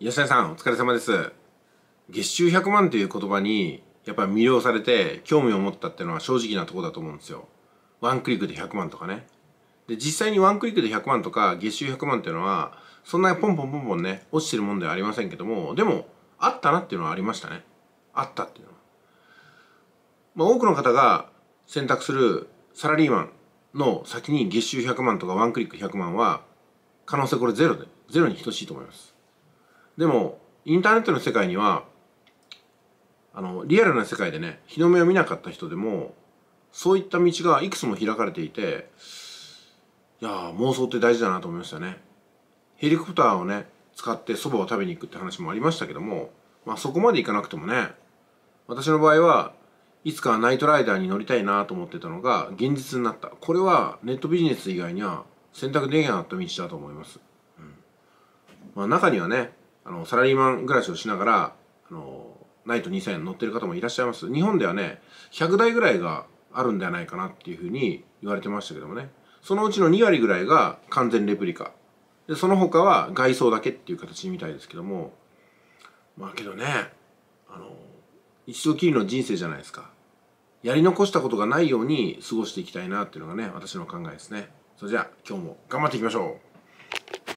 吉田さんお疲れ様です月収100万という言葉にやっぱり魅了されて興味を持ったっていうのは正直なとこだと思うんですよワンクリックで100万とかねで実際にワンクリックで100万とか月収100万っていうのはそんなにポンポンポンポンね落ちてるもんではありませんけどもでもあったなっていうのはありましたねあったっていうのはまあ多くの方が選択するサラリーマンの先に月収100万とかワンクリック100万は可能性これゼロでゼロに等しいと思いますでもインターネットの世界にはあのリアルな世界でね日の目を見なかった人でもそういった道がいくつも開かれていていや妄想って大事だなと思いましたね。ヘリコプターをね使ってそばを食べに行くって話もありましたけども、まあ、そこまで行かなくてもね私の場合はいつかナイトライダーに乗りたいなと思ってたのが現実になったこれはネットビジネス以外には選択できなかった道だと思います、うんまあ、中にはねあのサラリーマン暮らしをしながらあのナイト2000乗ってる方もいらっしゃいます日本ではね100台ぐらいがあるんではないかなっていうふうに言われてましたけどもねそのうちの2割ぐらいが完全レプリカでその他は外装だけっていう形みたいですけどもまあけどねあの一度きりの人生じゃないですかやり残したことがないように過ごしていきたいなっていうのがね私の考えですねそれじゃあ今日も頑張っていきましょう